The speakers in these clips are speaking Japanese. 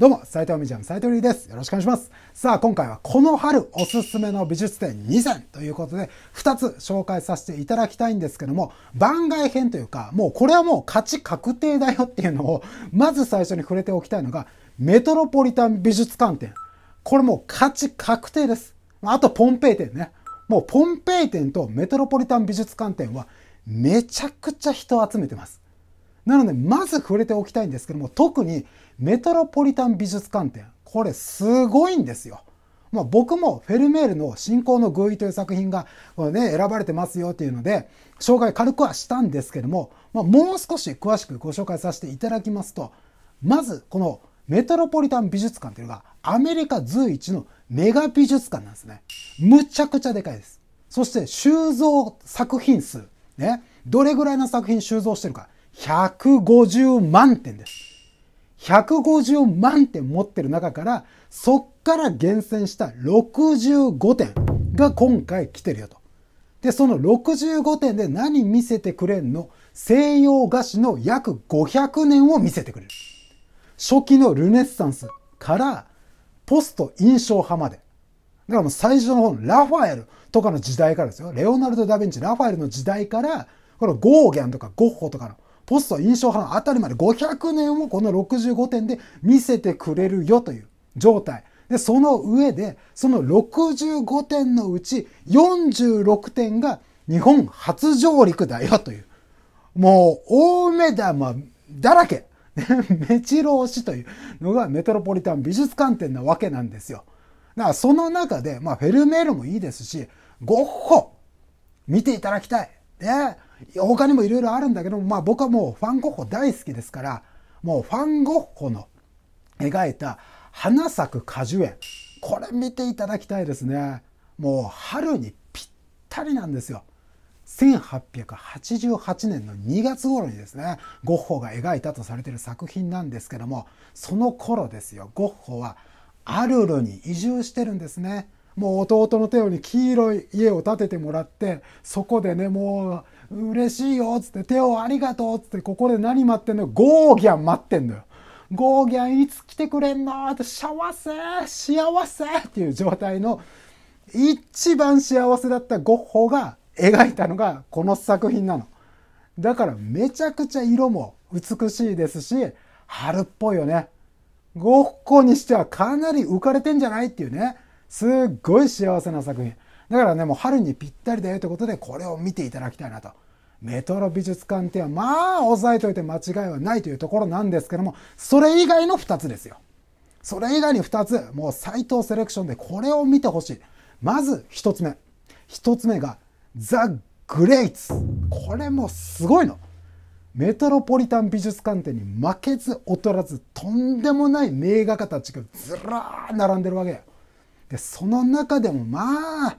どうも、斉藤ミジアム斉藤です。よろしくお願いします。さあ、今回はこの春おすすめの美術展2選ということで、2つ紹介させていただきたいんですけども、番外編というか、もうこれはもう価値確定だよっていうのを、まず最初に触れておきたいのが、メトロポリタン美術館展。これもう価値確定です。あと、ポンペイ展ね。もうポンペイ展とメトロポリタン美術館展は、めちゃくちゃ人を集めてます。なので、まず触れておきたいんですけども、特にメトロポリタン美術館展、これすごいんですよ。まあ、僕もフェルメールの信仰の寓意という作品が、ね、選ばれてますよっていうので、紹介軽くはしたんですけども、まあ、もう少し詳しくご紹介させていただきますと、まずこのメトロポリタン美術館というのがアメリカ随一のメガ美術館なんですね。むちゃくちゃでかいです。そして収蔵作品数。ね。どれぐらいの作品収蔵してるか。150万点です。150万点持ってる中から、そっから厳選した65点が今回来てるよと。で、その65点で何見せてくれんの西洋菓子の約500年を見せてくれる。初期のルネッサンスからポスト印象派まで。だからもう最初の本、ラファエルとかの時代からですよ。レオナルド・ダ・ヴィンチ、ラファエルの時代から、このゴーギャンとかゴッホとかのポスト印象派のあたりまで500年をこの65点で見せてくれるよという状態。で、その上で、その65点のうち46点が日本初上陸だよという。もう、大目玉だらけ。チ ロ押しというのがメトロポリタン美術館展なわけなんですよ。だからその中で、まあ、フェルメールもいいですし、ゴッホ、見ていただきたい。ね、他にもいろいろあるんだけども、まあ、僕はもうファン・ゴッホ大好きですからもうファン・ゴッホの描いた「花咲く果樹園」これ見ていただきたいですねもう春にぴったりなんですよ1888年の2月頃にですねゴッホが描いたとされている作品なんですけどもその頃ですよゴッホはアルルに移住してるんですねもう弟のテオに黄色い家を建ててもらってそこでねもう嬉しいよつって、手をありがとうつって、ここで何待ってんのよ。ゴーギャン待ってんのよ。ゴーギャンいつ来てくれんのって、幸せ幸せっていう状態の、一番幸せだったゴッホが描いたのがこの作品なの。だからめちゃくちゃ色も美しいですし、春っぽいよね。ゴッホにしてはかなり浮かれてんじゃないっていうね。すっごい幸せな作品。だからねもう春にぴったりだよということでこれを見ていただきたいなと。メトロ美術館展はまあ押さえといて間違いはないというところなんですけどもそれ以外の2つですよそれ以外に2つもう斎藤セレクションでこれを見てほしいまず1つ目1つ目がザ・グレイツこれもすごいのメトロポリタン美術館展に負けず劣らずとんでもない名画家たちがずらー並んでるわけよでその中でもまあ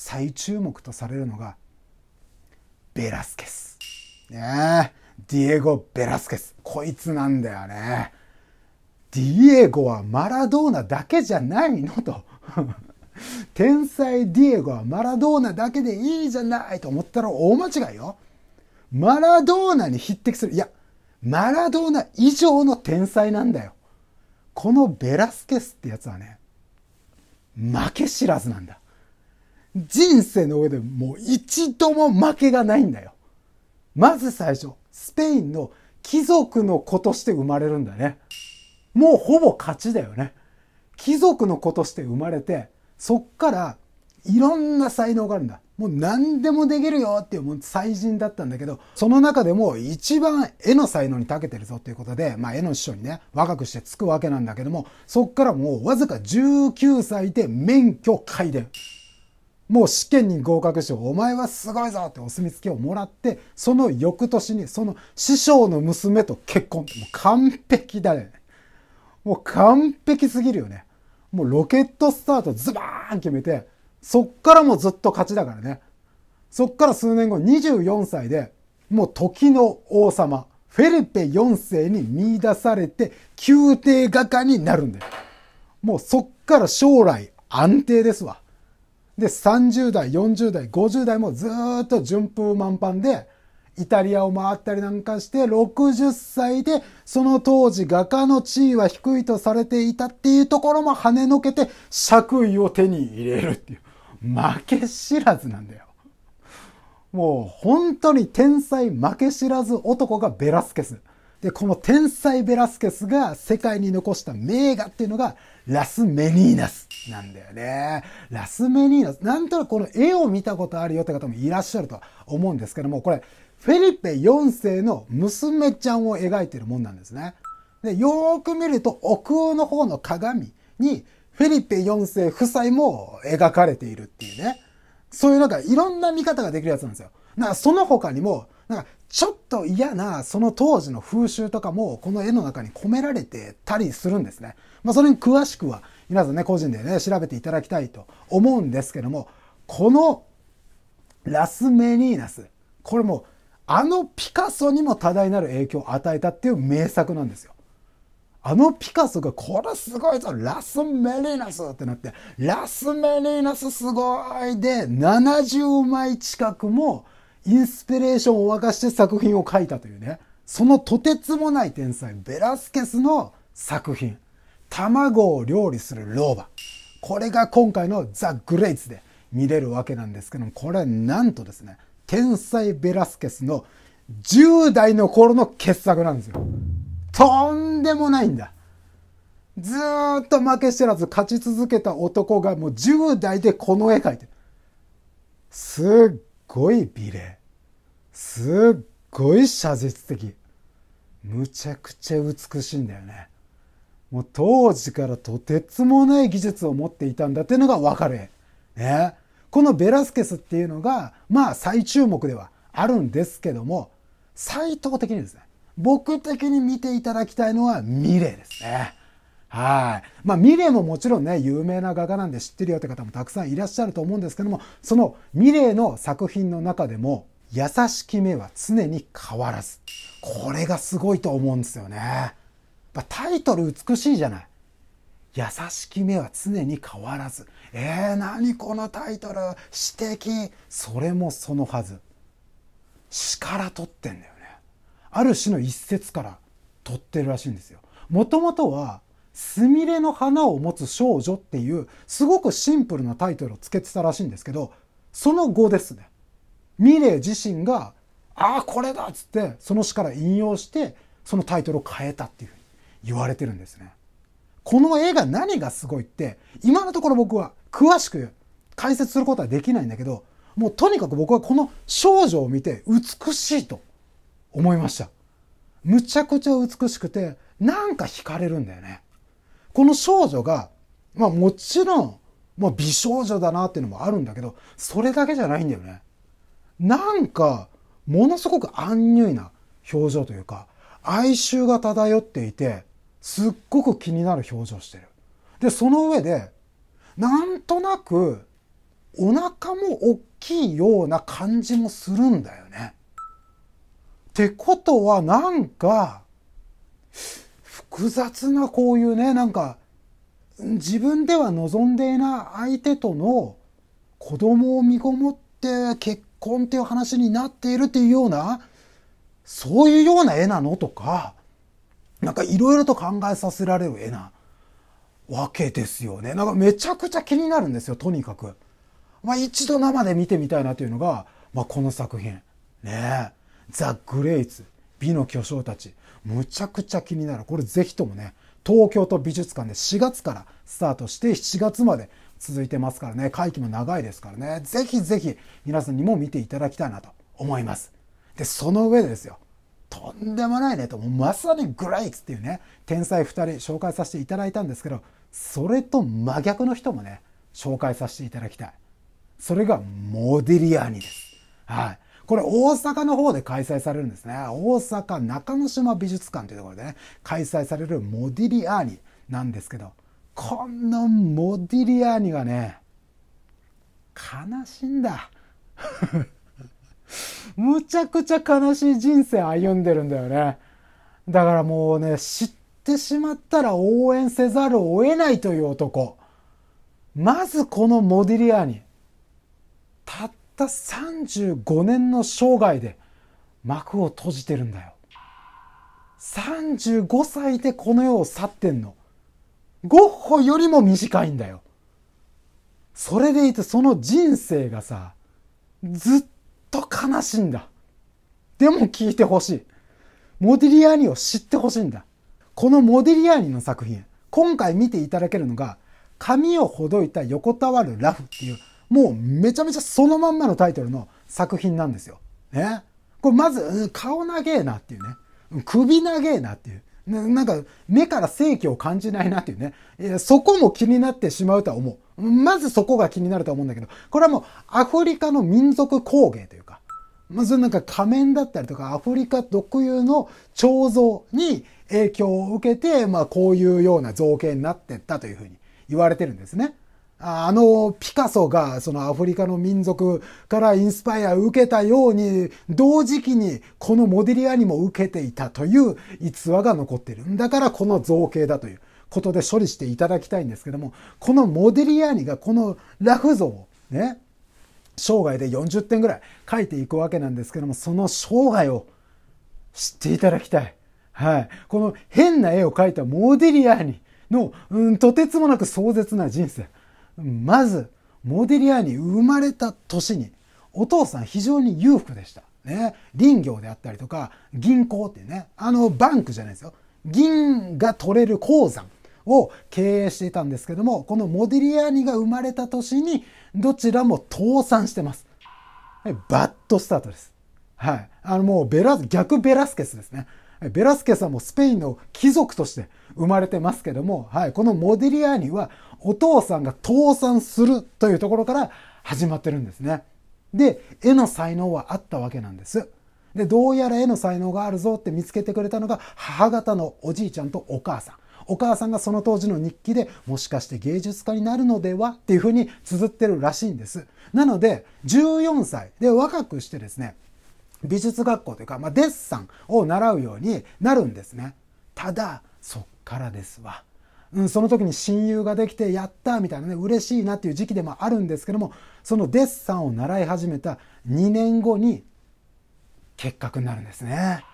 再注目とされるのがベラスケス。ねディエゴ・ベラスケス。こいつなんだよね。ディエゴはマラドーナだけじゃないのと。天才ディエゴはマラドーナだけでいいじゃないと思ったら大間違いよ。マラドーナに匹敵する。いや、マラドーナ以上の天才なんだよ。このベラスケスってやつはね、負け知らずなんだ。人生の上でもう一度も負けがないんだよ。まず最初、スペインの貴族の子として生まれるんだね。もうほぼ勝ちだよね。貴族の子として生まれて、そっからいろんな才能があるんだ。もう何でもできるよっていうもう才人だったんだけど、その中でも一番絵の才能に長けてるぞっていうことで、まあ絵の師匠にね、若くしてつくわけなんだけども、そっからもうわずか19歳で免許改伝。もう試験に合格してお前はすごいぞってお墨付きをもらってその翌年にその師匠の娘と結婚もう完璧だねもう完璧すぎるよねもうロケットスタートズバーン決めてそっからもずっと勝ちだからねそっから数年後24歳でもう時の王様フェルペ4世に見出されて宮廷画家になるんだよもうそっから将来安定ですわで、30代、40代、50代もずっと順風満帆で、イタリアを回ったりなんかして、60歳で、その当時画家の地位は低いとされていたっていうところも跳ねのけて、爵位を手に入れるっていう。負け知らずなんだよ。もう本当に天才負け知らず男がベラスケス。で、この天才ベラスケスが世界に残した名画っていうのが、ラスメニーナスなんだよね。ラスメニーナス。なんとなくこの絵を見たことあるよって方もいらっしゃるとは思うんですけども、これ、フェリペ4世の娘ちゃんを描いてるもんなんですね。で、よーく見ると、奥王の方の鏡に、フェリペ4世夫妻も描かれているっていうね。そういうなんかいろんな見方ができるやつなんですよ。なんかその他にも、なんかちょっと嫌なその当時の風習とかもこの絵の中に込められてたりするんですね。まあ、それに詳しくは皆さんね個人でね調べていただきたいと思うんですけどもこのラスメニーナスこれもあのピカソにも多大なる影響を与えたっていう名作なんですよ。あのピカソがこれすごいぞラスメリーナスってなってラスメリーナスすごいで70枚近くもインスピレーションを沸かして作品を書いたというね、そのとてつもない天才、ベラスケスの作品、卵を料理する老婆。これが今回のザ・グレイツで見れるわけなんですけども、これなんとですね、天才ベラスケスの10代の頃の傑作なんですよ。とんでもないんだ。ずっと負け知らず勝ち続けた男がもう10代でこの絵描いてる。すっごい美麗すっごい写実的むちゃくちゃ美しいんだよねもう当時からとてつもない技術を持っていたんだっていうのがわかるねこのベラスケスっていうのがまあ最注目ではあるんですけども最等的にですね僕的に見ていただきたいのはミレーですねはい。まあ、ミレーももちろんね、有名な画家なんで知ってるよって方もたくさんいらっしゃると思うんですけども、そのミレーの作品の中でも、優しき目は常に変わらず。これがすごいと思うんですよね。タイトル美しいじゃない。優しき目は常に変わらず。えー、何このタイトル指摘それもそのはず。詩から撮ってんだよね。ある詩の一節から撮ってるらしいんですよ。もともとはスミレの花を持つ少女っていう、すごくシンプルなタイトルをつけてたらしいんですけど、その後ですね、ミレー自身が、ああ、これだっつって、その詩から引用して、そのタイトルを変えたっていうふうに言われてるんですね。この絵が何がすごいって、今のところ僕は詳しく解説することはできないんだけど、もうとにかく僕はこの少女を見て美しいと思いました。むちゃくちゃ美しくて、なんか惹かれるんだよね。この少女が、まあもちろん、まあ美少女だなっていうのもあるんだけど、それだけじゃないんだよね。なんか、ものすごくアンニュイな表情というか、哀愁が漂っていて、すっごく気になる表情してる。で、その上で、なんとなく、お腹も大きいような感じもするんだよね。ってことはなんか、複雑なこういうねなんか自分では望んでいない相手との子供を身ごもって結婚っていう話になっているっていうようなそういうような絵なのとかなんかいろいろと考えさせられる絵なわけですよねなんかめちゃくちゃ気になるんですよとにかく。まあ、一度生で見てみたいなというのが、まあ、この作品ねザ・グレイツ美の巨匠たちむちゃくちゃ気になるこれぜひともね東京都美術館で4月からスタートして7月まで続いてますからね会期も長いですからねぜひぜひ皆さんにも見ていただきたいなと思いますでその上でですよとんでもないねとまさにグレイツっていうね天才2人紹介させていただいたんですけどそれと真逆の人もね紹介させていただきたいそれがモディリアーニですはいこれ大阪の方で開催されるんですね。大阪中之島美術館というところでね、開催されるモディリアーニなんですけど、このモディリアーニがね、悲しいんだ。むちゃくちゃ悲しい人生歩んでるんだよね。だからもうね、知ってしまったら応援せざるを得ないという男。まずこのモディリアーニ。たっった35年の生涯で幕を閉じてるんだよ35歳でこの世を去ってんのゴッホよりも短いんだよそれでいてその人生がさずっと悲しいんだでも聞いてほしいモディリアーニを知ってほしいんだこのモディリアーニの作品今回見ていただけるのが髪をほどいた横たわるラフっていうもうめちゃめちゃそのまんまのタイトルの作品なんですよ。ね。これまず、うん、顔長えなっていうね。首長えなっていう。なんか目から正気を感じないなっていうね。そこも気になってしまうとは思う。まずそこが気になるとは思うんだけど、これはもうアフリカの民族工芸というか、まずなんか仮面だったりとかアフリカ特有の彫像に影響を受けて、まあこういうような造形になってったというふうに言われてるんですね。あのピカソがそのアフリカの民族からインスパイアを受けたように同時期にこのモディリアニも受けていたという逸話が残っているだからこの造形だということで処理していただきたいんですけどもこのモディリアニがこのラフ像をね生涯で40点ぐらい書いていくわけなんですけどもその生涯を知っていただきたい。はい、この変な絵を描いたモディリアニの、うん、とてつもなく壮絶な人生。まずモディリアーニ生まれた年にお父さん非常に裕福でした。ね、林業であったりとか銀行っていうねあのバンクじゃないですよ銀が取れる鉱山を経営していたんですけどもこのモディリアーニが生まれた年にどちらも倒産してます、はい、バッドスタートですはいあのもうベラ逆ベラスケスですねベラスケスはもうスペインの貴族として生まれてますけども、はい、このモディリアーニはお父さんが倒産するというところから始まってるんですね。で、絵の才能はあったわけなんです。で、どうやら絵の才能があるぞって見つけてくれたのが母方のおじいちゃんとお母さん。お母さんがその当時の日記でもしかして芸術家になるのではっていうふうに綴ってるらしいんです。なので、14歳で若くしてですね、美術学校というか、まあ、デッサンを習うようになるんですね。ただ、そっからですわ。うん、その時に親友ができてやったみたいなね嬉しいなっていう時期でもあるんですけどもそのデッサンを習い始めた2年後に結核になるんですね。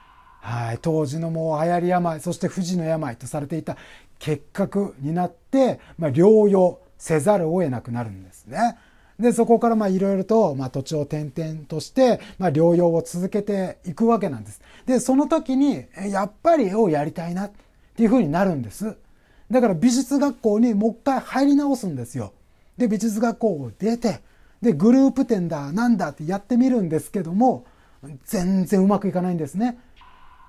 はい、当時のもう流行り病そして富士の病とされていた結核になって、まあ、療養せざるを得なくなるんですね。でそこからいろいろと、まあ、土地を転々として、まあ、療養を続けていくわけなんです。でその時にやっぱり絵をやりたいなっていう風になるんですだから美術学校にもう一回入り直すんですよで美術学校を出てでグループ展だなんだってやってみるんですけども全然うまくいかないんですね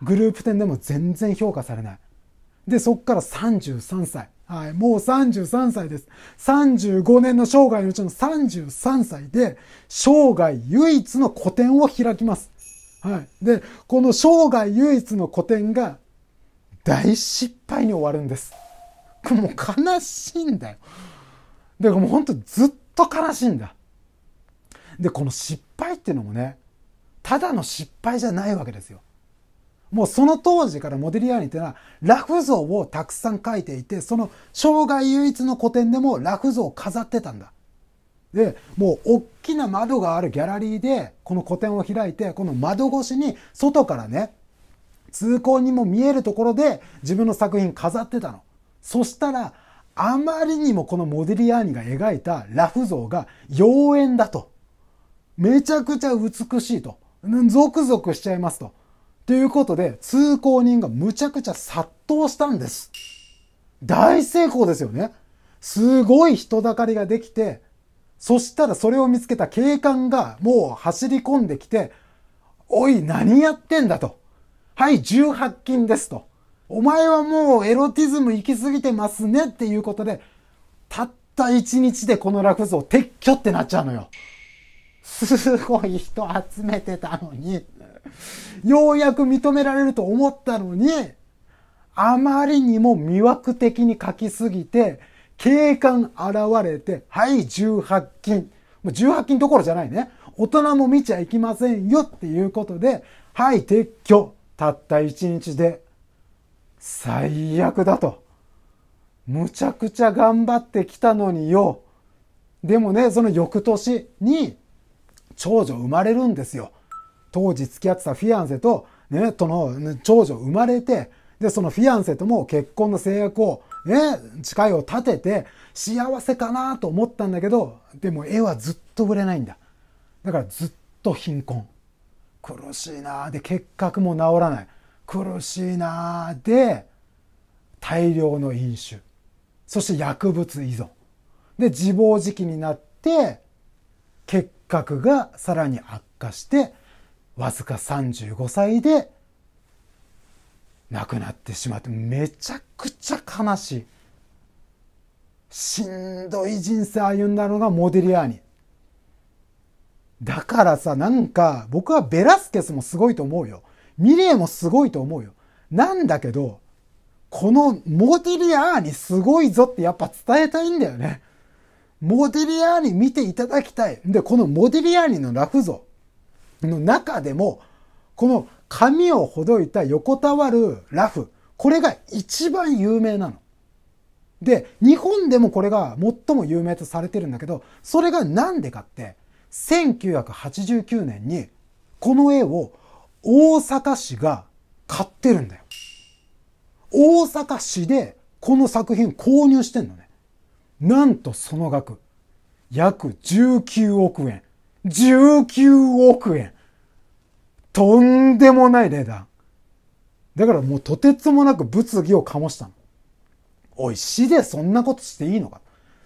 グループ展でも全然評価されないでそっから33歳はい、もう33歳です。35年の生涯のうちの33歳で、生涯唯一の個展を開きます。はい。で、この生涯唯一の個展が、大失敗に終わるんです。もう悲しいんだよ。だからもうほんとずっと悲しいんだ。で、この失敗っていうのもね、ただの失敗じゃないわけですよ。もうその当時からモディリアーニっていうのはラフ像をたくさん描いていて、その生涯唯一の古典でもラフ像を飾ってたんだ。で、もう大きな窓があるギャラリーでこの古典を開いて、この窓越しに外からね、通行にも見えるところで自分の作品飾ってたの。そしたら、あまりにもこのモディリアーニが描いたラフ像が妖艶だと。めちゃくちゃ美しいと。ゾクゾクしちゃいますと。ということで、通行人がむちゃくちゃ殺到したんです。大成功ですよね。すごい人だかりができて、そしたらそれを見つけた警官がもう走り込んできて、おい、何やってんだと。はい、18禁ですと。お前はもうエロティズム行き過ぎてますねっていうことで、たった1日でこのラフを撤去ってなっちゃうのよ。すごい人集めてたのに、ようやく認められると思ったのに、あまりにも魅惑的に書きすぎて、警官現れて、はい、18禁。もう18禁どころじゃないね。大人も見ちゃいけませんよっていうことで、はい、撤去。たった一日で最悪だと。むちゃくちゃ頑張ってきたのによ。でもね、その翌年に長女生まれるんですよ。当時付き合ってたフィアンセと、ね、との長女生まれて、で、そのフィアンセとも結婚の制約を、ね、誓いを立てて、幸せかなと思ったんだけど、でも絵はずっと売れないんだ。だからずっと貧困。苦しいなで結核も治らない苦しいなで大量の飲酒そして薬物依存で自暴自棄になって結核がさらに悪化してわずか35歳で亡くなってしまってめちゃくちゃ悲しいしんどい人生歩んだのがモディリアーニだからさ、なんか、僕はベラスケスもすごいと思うよ。ミレーもすごいと思うよ。なんだけど、このモディリアーニすごいぞってやっぱ伝えたいんだよね。モディリアーニ見ていただきたい。で、このモディリアーニのラフ像の中でも、この紙をほどいた横たわるラフ、これが一番有名なの。で、日本でもこれが最も有名とされてるんだけど、それが何でかって、1989年にこの絵を大阪市が買ってるんだよ。大阪市でこの作品購入してんのね。なんとその額、約19億円。19億円とんでもない値段。だからもうとてつもなく物議を醸したの。おい、市でそんなことしていいのか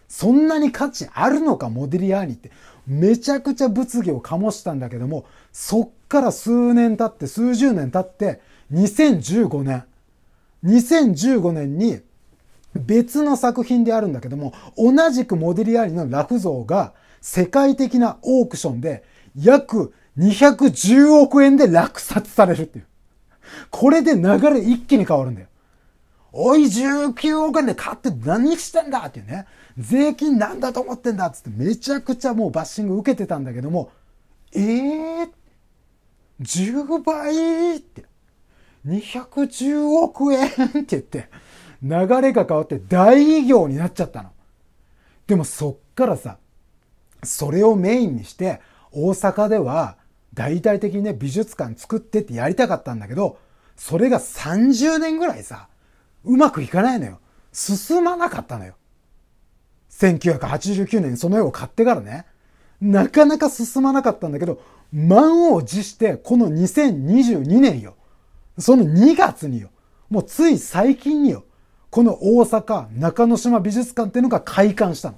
そんなに価値あるのか、モディリアーニってめちゃくちゃ物議を醸したんだけども、そっから数年経って、数十年経って、2015年。2015年に、別の作品であるんだけども、同じくモディリアーのラフ像が、世界的なオークションで、約210億円で落札されるっていう。これで流れ一気に変わるんだよ。おい、19億円で買って何してんだっていうね、税金なんだと思ってんだっつってめちゃくちゃもうバッシング受けてたんだけども、えー、10倍って、210億円って言って、流れが変わって大異業になっちゃったの。でもそっからさ、それをメインにして、大阪では大体的にね、美術館作ってってやりたかったんだけど、それが30年ぐらいさ、うまくいかないのよ。進まなかったのよ。1989年その絵を買ってからね。なかなか進まなかったんだけど、満を持して、この2022年よ。その2月によ。もうつい最近によ。この大阪中之島美術館っていうのが開館したの。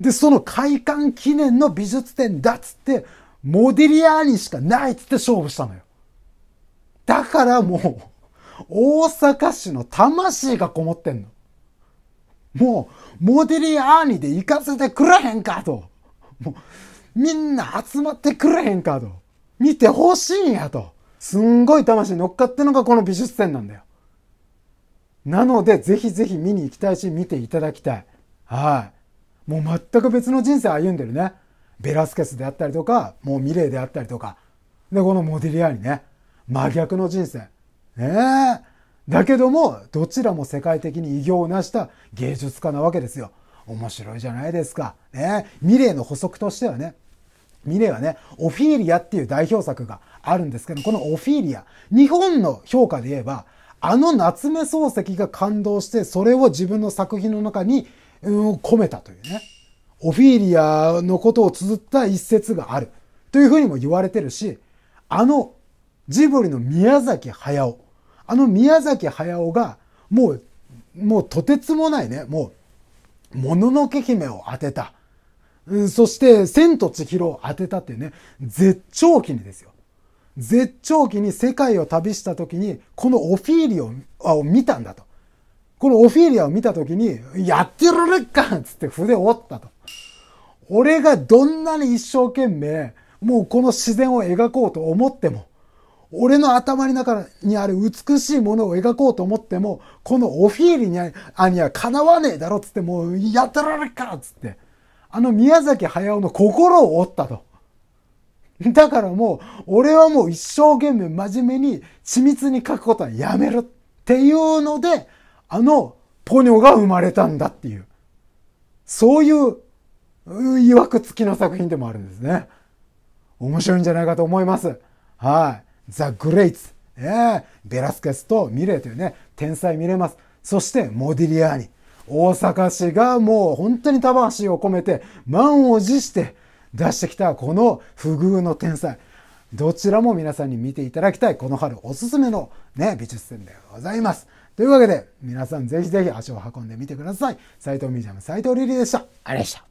で、その開館記念の美術展だっつって、モディリアーニしかないっつって勝負したのよ。だからもう、大阪市の魂がこもってんの。もう、モデリアーニで行かせてくれへんかと。もう、みんな集まってくれへんかと。見てほしいんやと。すんごい魂乗っかってのがこの美術展なんだよ。なので、ぜひぜひ見に行きたいし、見ていただきたい。はい。もう全く別の人生歩んでるね。ベラスケスであったりとか、もうミレーであったりとか。で、このモディリアーニね。真逆の人生。ねえ。だけども、どちらも世界的に偉業を成した芸術家なわけですよ。面白いじゃないですか。ねミレーの補足としてはね、ミレーはね、オフィーリアっていう代表作があるんですけど、このオフィーリア、日本の評価で言えば、あの夏目漱石が感動して、それを自分の作品の中に、うん、込めたというね。オフィーリアのことを綴った一節がある。というふうにも言われてるし、あのジブリの宮崎駿。あの宮崎駿が、もう、もうとてつもないね、もう、もののけ姫を当てた。うん、そして、千と千尋を当てたっていうね、絶頂期にですよ。絶頂期に世界を旅した時に、このオフィーリオを見たんだと。このオフィーリアを見た時に、やってられっかつって筆を折ったと。俺がどんなに一生懸命、もうこの自然を描こうと思っても、俺の頭の中にある美しいものを描こうと思っても、このオフィーリにあにはかなわねえだろっつって、もうやっられっかっつって、あの宮崎駿の心を折ったと。だからもう、俺はもう一生懸命真面目に緻密に書くことはやめるっていうので、あのポニョが生まれたんだっていう、そういう曰くつきの作品でもあるんですね。面白いんじゃないかと思います。はい。ザ・グレイツ、えー、ベラスケスとミレーというね、天才見れます。そしてモディリアーニ。大阪市がもう本当に魂を込めて満を持して出してきたこの不遇の天才。どちらも皆さんに見ていただきたい、この春おすすめのね、美術展でございます。というわけで、皆さんぜひぜひ足を運んでみてください。斉藤ミュージアム、斎藤リリーでした。ありがとうございました。